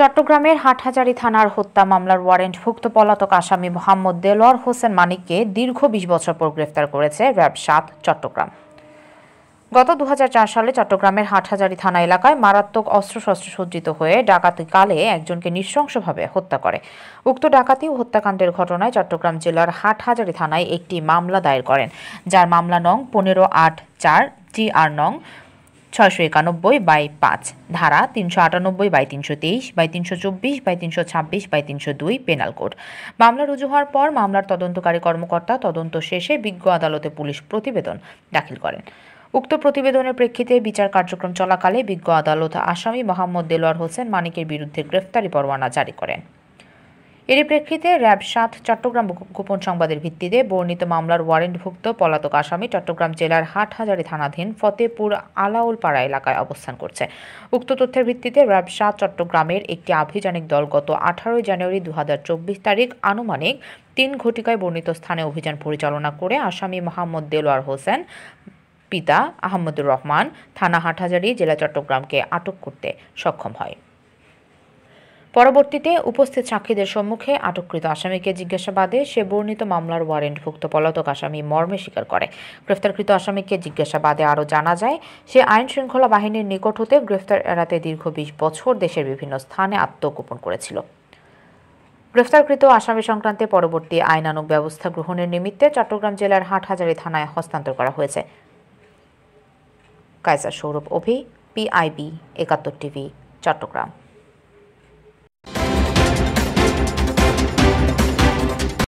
চট্টগ্রামের হাটহাজারী থানার হত্যা মামলার ওয়ারেন্টভুক্ত পলাতক আসামি মোহাম্মদ দেলোয়ার হোসেন মানিককে দীর্ঘ বিশ বছর পর গ্রেফতার করেছে র্যাব সাত চট্টগ্রাম গত দু সালে চট্টগ্রামের হাটহাজারি থানা এলাকায় মারাত্মক অস্ত্রশস্ত্র সজ্জিত হয়ে ডাকাতি কালে একজনকে নৃশংসভাবে হত্যা করে উক্ত ডাকাতি ও হত্যাকাণ্ডের ঘটনায় চট্টগ্রাম জেলার হাটহাজারী থানায় একটি মামলা দায়ের করেন যার মামলা নং পনেরো আট চার টি আর নং ছয়শো একানব্বই বাই পাঁচ ধারা তিনশো আটানব্বই বাই তিনশো তেইশ বাই তিনশো চব্বিশ বাই তিনশো ছাব্বিশ বাই তিনশো দুই পেনাল কোড মামলা রুজু হওয়ার পর মামলার তদন্তকারী কর্মকর্তা তদন্ত শেষে বিজ্ঞ আদালতে পুলিশ প্রতিবেদন দাখিল করেন উক্ত প্রতিবেদনের প্রেক্ষিতে বিচার কার্যক্রম চলাকালে বিজ্ঞ আদালত আসামি মোহাম্মদ দেলোয়ার হোসেন মানিকের বিরুদ্ধে গ্রেফতারি পরোয়ানা জারি করেন এরই প্রেক্ষিতে র্যাব সাত চট্টগ্রাম গোপন সংবাদের ভিত্তিতে বর্ণিত মামলার ওয়ারেন্টভুক্ত পলাতক আসামি চট্টগ্রাম জেলার হাটহাজারি থানাধীন ফতেপুর আলাউলপাড়া এলাকায় অবস্থান করছে উক্ত তথ্যের ভিত্তিতে র্যাব সাত চট্টগ্রামের একটি আভিযানিক দল গত আঠারোই জানুয়ারি দু তারিখ আনুমানিক তিন ঘটিকায় বর্ণিত স্থানে অভিযান পরিচালনা করে আসামি মোহাম্মদ দেলোয়ার হোসেন পিতা আহমদুর রহমান থানা হাটহাজারি জেলা চট্টগ্রামকে আটক করতে সক্ষম হয় পরবর্তীতে উপস্থিত সাক্ষীদের সম্মুখে আটককৃত আসামিকে জিজ্ঞাসাবাদে সে বর্ণিত মামলার ওয়ারেন্টভুক্ত পলাতক আসামি মর্মে স্বীকার করে গ্রেফতারকৃত আসামিকে জিজ্ঞাসাবাদে আরও জানা যায় সে আইন শৃঙ্খলা বাহিনীর নিকট হতে গ্রেফতার এড়াতে দীর্ঘ বিশ বছর দেশের বিভিন্ন স্থানে আত্মগোপন করেছিল গ্রেফতারকৃত আসামি সংক্রান্তে পরবর্তী আইনানুক ব্যবস্থা গ্রহণের নিমিত্তে চট্টগ্রাম জেলার হাজারি থানায় হস্তান্তর করা হয়েছে কায়সার সৌরভ অভি পিআইবি একাত্তর টিভি চট্টগ্রাম